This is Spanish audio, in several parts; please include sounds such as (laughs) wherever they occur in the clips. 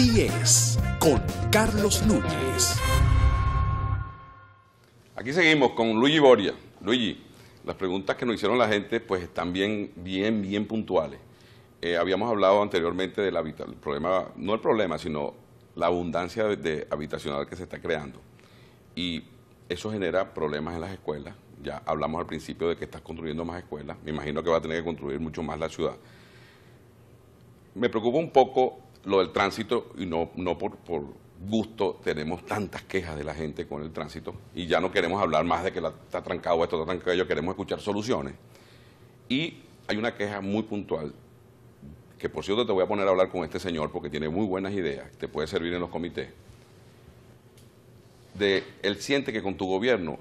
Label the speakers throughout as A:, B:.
A: Así es, con Carlos Núñez. Aquí seguimos con Luigi Boria. Luigi, las preguntas que nos hicieron la gente pues están bien, bien, bien puntuales. Eh, habíamos hablado anteriormente del problema, no el problema, sino la abundancia de, habitacional que se está creando. Y eso genera problemas en las escuelas. Ya hablamos al principio de que estás construyendo más escuelas. Me imagino que va a tener que construir mucho más la ciudad. Me preocupa un poco lo del tránsito, y no, no por, gusto tenemos tantas quejas de la gente con el tránsito, y ya no queremos hablar más de que está trancado esto, está trancado ello, queremos escuchar soluciones. Y hay una queja muy puntual, que por cierto te voy a poner a hablar con este señor porque tiene muy buenas ideas, te puede servir en los comités, de él siente que con tu gobierno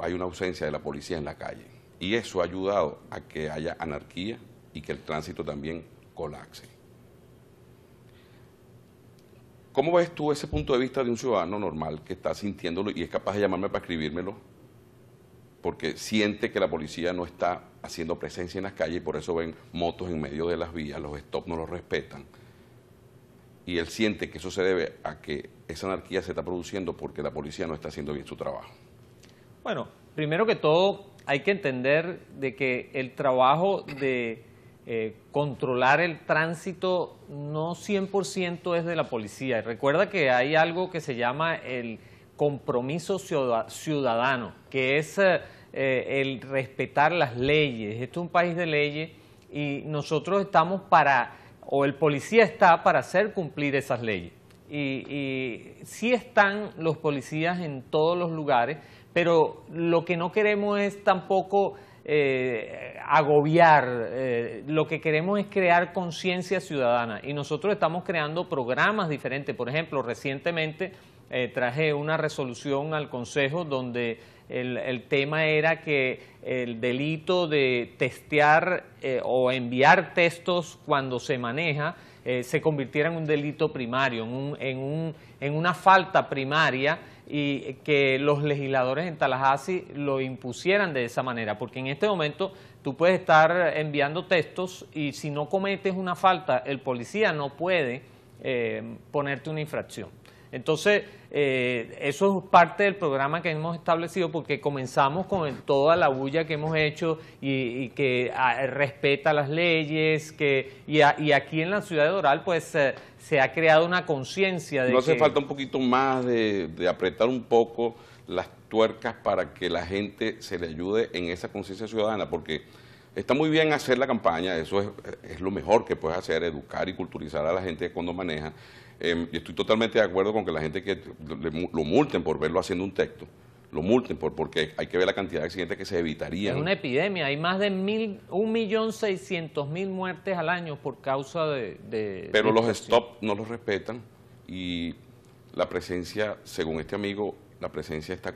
A: hay una ausencia de la policía en la calle. Y eso ha ayudado a que haya anarquía y que el tránsito también colapse. ¿Cómo ves tú ese punto de vista de un ciudadano normal que está sintiéndolo y es capaz de llamarme para escribírmelo? Porque siente que la policía no está haciendo presencia en las calles y por eso ven motos en medio de las vías, los stops no los respetan. Y él siente que eso se debe a que esa anarquía se está produciendo porque la policía no está haciendo bien su trabajo.
B: Bueno, primero que todo hay que entender de que el trabajo de eh, controlar el tránsito no 100% es de la policía. recuerda que hay algo que se llama el compromiso ciudadano, que es eh, eh, el respetar las leyes. Esto es un país de leyes y nosotros estamos para, o el policía está para hacer cumplir esas leyes. Y, y sí están los policías en todos los lugares, pero lo que no queremos es tampoco eh, agobiar. Eh, lo que queremos es crear conciencia ciudadana y nosotros estamos creando programas diferentes. Por ejemplo, recientemente eh, traje una resolución al Consejo donde el, tema era que el delito de testear o enviar textos cuando se maneja se convirtiera en un delito primario, en una falta primaria y que los legisladores en Tallahassee lo impusieran de esa manera, porque en este momento tú puedes estar enviando textos y si no cometes una falta, el policía no puede eh, ponerte una infracción. Entonces, eh, eso es parte del programa que hemos establecido porque comenzamos con toda la bulla que hemos hecho y, que ah, respeta las leyes que y, aquí en la ciudad de Doral pues se ha creado una conciencia de ¿No hace falta un
A: poquito más de, apretar un poco las tuercas para que la gente se le ayude en esa conciencia ciudadana? Porque está muy bien hacer la campaña, eso es lo mejor que puedes hacer, educar y culturizar a la gente cuando maneja Em, y estoy totalmente de acuerdo con que la gente que lo multen por verlo haciendo un texto, lo multen por, porque hay que ver la cantidad de accidentes que se evitarían. Es una
B: epidemia, hay más de 1.600.000 muertes al año por causa de... Pero los stop
A: no los respetan y la presencia, según este amigo, la presencia está,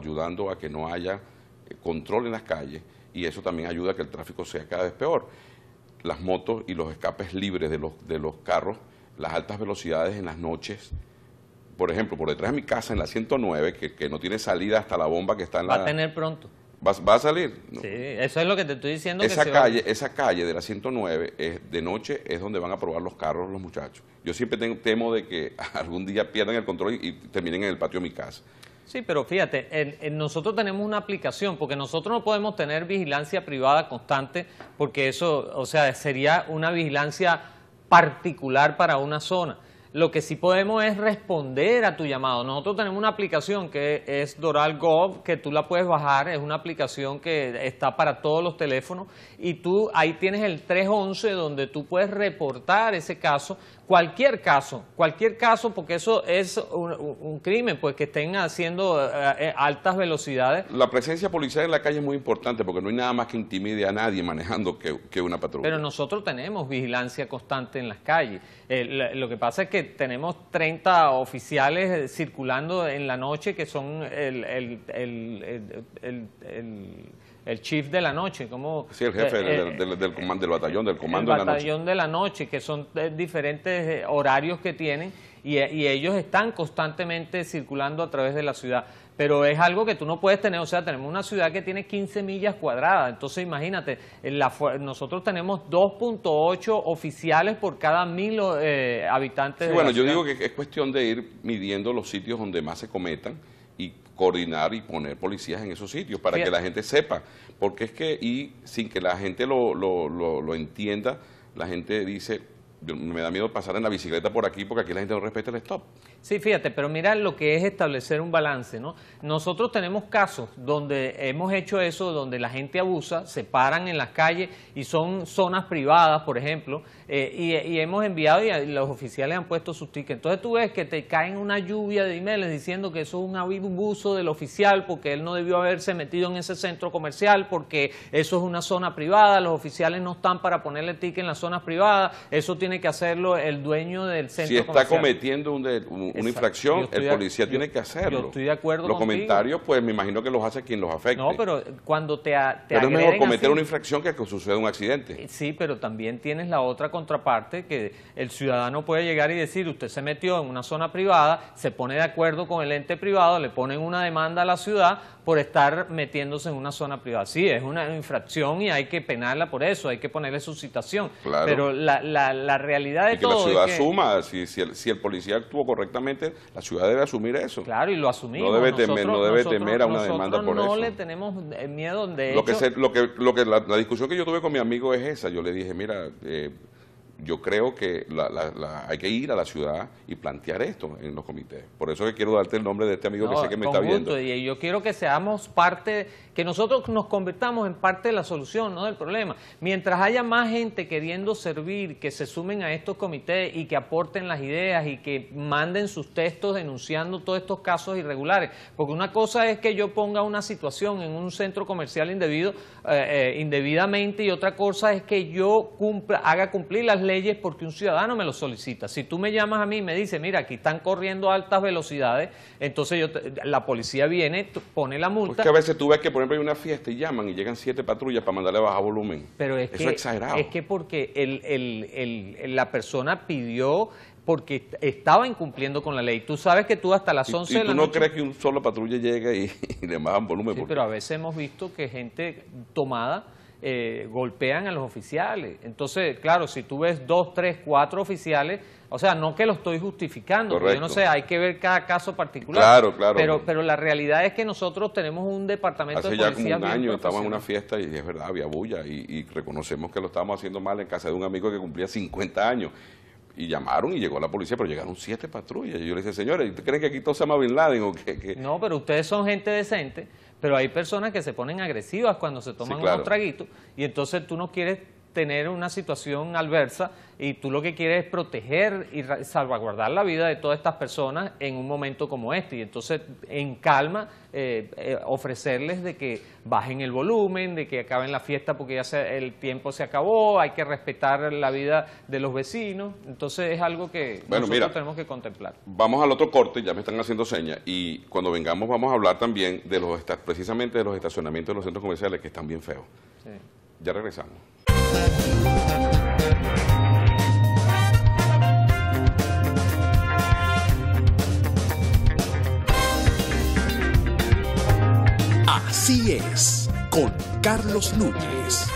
A: ayudando a que no haya eh, control en las calles y eso también ayuda a que el tráfico sea cada vez peor. Las motos y los escapes libres de los, de los carros las altas velocidades en las noches. Por ejemplo, por detrás de mi casa, en la 109, que, que no tiene salida hasta la bomba que está en la... Va a tener pronto. ¿Va, va a salir? Sí,
B: eso es lo que te estoy diciendo. Esa, calle,
A: esa calle de la 109, es, de noche, es donde van a probar los carros los muchachos. Yo siempre tengo, temo de que (laughs) algún día pierdan el control y, terminen en el patio de mi casa.
B: Sí, pero fíjate, nosotros tenemos una aplicación, porque nosotros no podemos tener vigilancia privada constante, porque eso, o sea, sería una vigilancia particular para una zona. Lo que sí podemos es responder a tu llamado. Nosotros tenemos una aplicación que es Doral Gov, que tú la puedes bajar, es una aplicación que está para todos los teléfonos y tú ahí tienes el 311 donde tú puedes reportar ese caso, cualquier caso, cualquier caso, porque eso es un, crimen, pues que estén haciendo eh, eh, altas velocidades.
A: La presencia policial en la calle es muy importante porque no hay nada más que intimide a nadie manejando que, una patrulla. Pero
B: nosotros tenemos vigilancia constante en las calles. Eh, lo que pasa es que tenemos 30 oficiales eh, circulando en la noche que son el, el, el, el el chief de la noche, como... Sí, el jefe eh,
A: del, eh, comando, del batallón, del comando de la noche. batallón
B: de la noche, que son eh, diferentes horarios que tienen y, ellos están constantemente circulando a través de la ciudad. Pero es algo que tú no puedes tener, o sea, tenemos una ciudad que tiene 15 millas cuadradas, entonces imagínate, en la, nosotros tenemos 2.8 oficiales por cada mil habitantes habitantes. Sí, bueno, yo digo
A: que es cuestión de ir midiendo los sitios donde más se cometan y coordinar y poner policías en esos sitios para que la gente sepa, porque es que, y sin que la gente lo, lo, lo entienda, la gente dice, me da miedo pasar en la bicicleta por aquí porque aquí la gente no respeta el stop.
B: Sí, fíjate, pero mira lo que es establecer un balance, ¿no? Nosotros tenemos casos donde hemos hecho eso, donde la gente abusa, se paran en las calles y son zonas privadas, por ejemplo, eh, y, hemos enviado y los oficiales han puesto sus tickets. Entonces tú ves que te caen una lluvia de emails diciendo que eso es un abuso del oficial porque él no debió haberse metido en ese centro comercial porque eso es una zona privada, los oficiales no están para ponerle ticket en las zonas privadas, eso tiene que hacerlo el dueño del centro comercial. si está
A: cometiendo un una infracción, el policía tiene que hacerlo. Yo estoy de acuerdo Los comentarios, pues me imagino que los hace quien los afecta No,
B: pero cuando te, Pero es cometer una
A: infracción que que suceda un accidente. Eh, sí, pero también tienes la otra contraparte que el ciudadano
B: puede llegar y decir, usted se metió en una zona privada, se pone de acuerdo con el ente privado, le ponen una demanda a la ciudad, por estar metiéndose en una zona privada. Sí, es una infracción y hay que penarla por eso, hay que ponerle su citación. Pero la, la, la realidad de que La ciudad asuma.
A: si, si, el, si, el, policía actuó correctamente, la ciudad debe asumir eso. Claro, y lo asumimos. No debe temer, no debe temer a una demanda por eso. No le
B: tenemos eh, miedo de. Lo que, se,
A: lo que, lo que la, discusión que yo tuve con mi amigo es esa. Yo le dije, mira. Eh, yo creo que hay que ir a la ciudad y plantear esto en los comités. Por eso que quiero darte el nombre de este amigo que sé que me está viendo.
B: Y yo quiero que seamos parte, que nosotros nos convirtamos en parte de la solución, no del problema. Mientras haya más gente queriendo servir, que se sumen a estos comités y que aporten las ideas y que manden sus textos denunciando todos estos casos irregulares. Porque una cosa es que yo ponga una situación en un centro comercial indebido, eh, eh, indebidamente y otra cosa es que yo cumpla, haga cumplir las leyes leyes porque un ciudadano me lo solicita. Si tú me llamas a mí y me dices, mira, aquí están corriendo a altas velocidades, entonces yo la policía viene, pone la multa. Porque a veces tú
A: ves que, por ejemplo, hay una fiesta y llaman y llegan siete patrullas para mandarle a bajar volumen.
B: Pero es que, es exagerado. Es que porque la persona pidió porque estaba incumpliendo con la ley. Tú sabes que tú hasta las 11 de la tú no crees
A: que un solo patrulla llegue y, (laughs) le bajan volumen? pero
B: a veces hemos visto que gente tomada eh, golpean a los oficiales. Entonces, claro, si tú ves dos, tres, cuatro oficiales, o sea, no que lo estoy justificando, yo no sé, hay que ver cada caso particular. Claro, claro. Pero, pero la realidad es que nosotros tenemos un departamento de policía. ya como un año estábamos en una
A: fiesta y es verdad, había bulla y, reconocemos que lo estábamos haciendo mal en casa de un amigo que cumplía 50 años y llamaron y llegó la policía, pero llegaron siete patrullas. Y yo le dije, señores, ¿ustedes creen que aquí todo se llama Bin Laden o qué? No, pero
B: ustedes son gente decente pero hay personas que se ponen agresivas cuando se toman un traguito traguitos y entonces tú no quieres tener una situación adversa y tú lo que quieres es proteger y salvaguardar la vida de todas estas personas en un momento como este. Y entonces, en calma, eh, eh, ofrecerles de que bajen el volumen, de que acaben la fiesta porque ya se, el tiempo se acabó, hay que respetar la vida de los vecinos. Entonces, es algo que bueno, nosotros tenemos que contemplar.
A: Vamos al otro corte, ya me están haciendo señas, y cuando vengamos vamos a hablar también de los precisamente de los estacionamientos de los centros comerciales que están bien feos. Ya regresamos. Así es, con Carlos Núñez.